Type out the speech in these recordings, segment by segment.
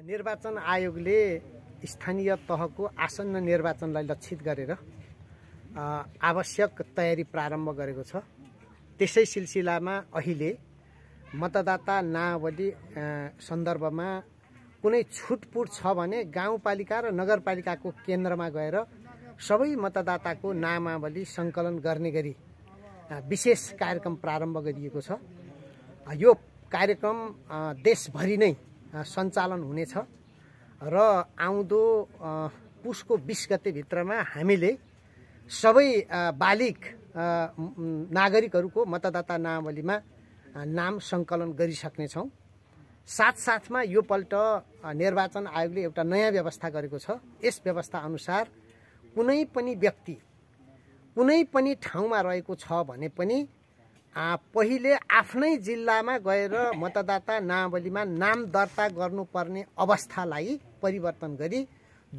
निर्वाचन आयोगले स्थानीय तहको आसन्न निर्वाचनलाई लक्षित गरेर आवश्यक तयारी प्रारम्भ गरेको छ त्यसै सिलसिलामा अहिले मतदाता नावली सन्दर्भमा कुनै छुटपुट छ भने गाउँपालिका र नगरपालिकाको केन्द्रमा गएर सबै मतदाताको नामावली सङ्कलन गर्ने गरी विशेष कार्यक्रम प्रारम्भ गरिएको छ यो कार्यक्रम देशभरि नै सञ्चालन हुनेछ र आउँदो पुसको बिस गतेभित्रमा हामीले सबै बालिक नागरिकहरूको मतदाता नावलीमा नाम सङ्कलन गरिसक्नेछौँ साथसाथमा पल्ट निर्वाचन आयोगले एउटा नयाँ व्यवस्था गरेको छ यस व्यवस्था अनुसार कुनै पनि व्यक्ति कुनै पनि ठाउँमा रहेको छ भने पनि पहिले आफ्नै जिल्लामा गएर मतदाता नावलीमा नाम दर्ता गर्नुपर्ने अवस्थालाई परिवर्तन गरी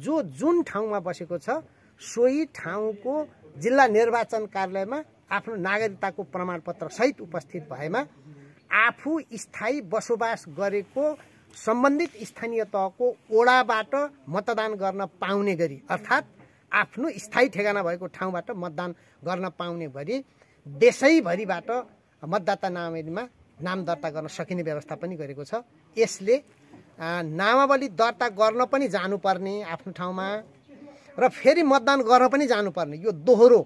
जो जुन ठाउँमा बसेको छ सोही ठाउँको जिल्ला निर्वाचन कार्यालयमा आफ्नो नागरिकताको प्रमाणपत्र सहित उपस्थित भएमा आफू स्थायी बसोबास गरेको सम्बन्धित स्थानीय तहको ओडाबाट मतदान गर्न पाउने गरी अर्थात् आफ्नो स्थायी ठेगाना भएको ठाउँबाट मतदान गर्न पाउने गरी देशैभरिबाट मतदाता नामावलीमा नाम दर्ता गर्न सकिने व्यवस्था पनि गरेको छ यसले नामावली दर्ता गर्न पनि जानुपर्ने आफ्नो ठाउँमा र फेरि मतदान गर्न पनि जानुपर्ने यो दोहोरो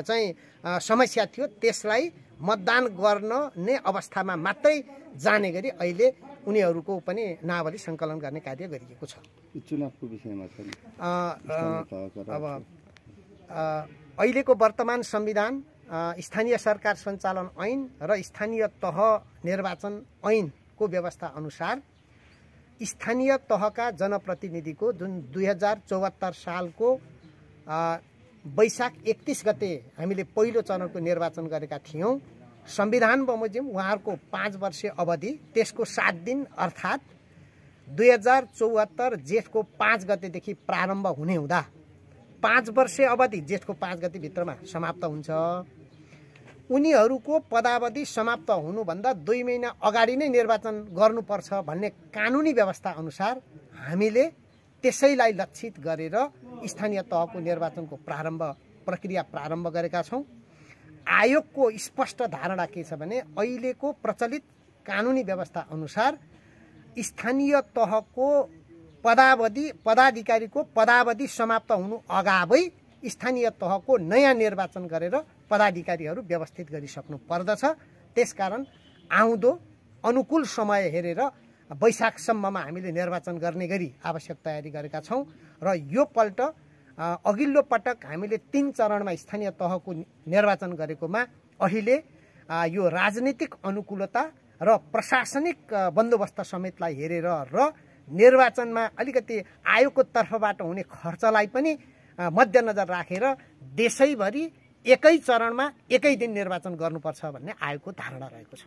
चाहिँ समस्या थियो त्यसलाई मतदान गर्न नै अवस्थामा मात्रै जाने गरी अहिले उनीहरूको पनि नावली सङ्कलन गर्ने कार्य गरिएको छ चुनावको विषयमा अब अहिलेको वर्तमान संविधान स्थानीय सरकार सञ्चालन ऐन र स्थानीय तह निर्वाचन ऐनको व्यवस्था अनुसार स्थानीय तहका जनप्रतिनिधिको जुन दुई हजार चौहत्तर सालको वैशाख एकतिस गते हामीले पहिलो चरणको निर्वाचन गरेका थियौँ संविधान बमोजिम उहाँहरूको पाँच वर्षीय अवधि त्यसको सात दिन अर्थात् दुई हजार चौहत्तर जेठको पाँच गतेदेखि प्रारम्भ हुने हुँदा पाँच वर्ष अवधि जेठको पाँच गतिभित्रमा समाप्त हुन्छ उनीहरूको पदावधि समाप्त हुनुभन्दा दुई महिना अगाडि नै निर्वाचन गर्नुपर्छ भन्ने कानुनी व्यवस्था अनुसार हामीले त्यसैलाई लक्षित गरेर स्थानीय तहको निर्वाचनको प्रारम्भ प्रक्रिया प्रारम्भ गरेका छौँ आयोगको स्पष्ट धारणा के छ भने अहिलेको प्रचलित कानुनी व्यवस्था अनुसार स्थानीय तहको पदावधि पदाधिकारीको पदावधि समाप्त हुनु अगावै स्थानीय तहको नयाँ निर्वाचन गरेर पदाधिकारीहरू व्यवस्थित गरिसक्नु पर्दछ त्यसकारण आउँदो अनुकूल समय हेरेर वैशाखसम्ममा हामीले निर्वाचन गर्ने गरी आवश्यक तयारी गरेका छौँ र यो पल्ट अघिल्लो पटक हामीले तिन चरणमा स्थानीय तहको निर्वाचन गरेकोमा अहिले यो राजनीतिक अनुकूलता र प्रशासनिक बन्दोबस्त समेतलाई हेरेर र निर्वाचनमा अलिकति आयोगको तर्फबाट हुने खर्चलाई पनि मध्यनजर राखेर देशैभरि एकै चरणमा एकै दिन निर्वाचन गर्नुपर्छ भन्ने आयोगको धारणा रहेको छ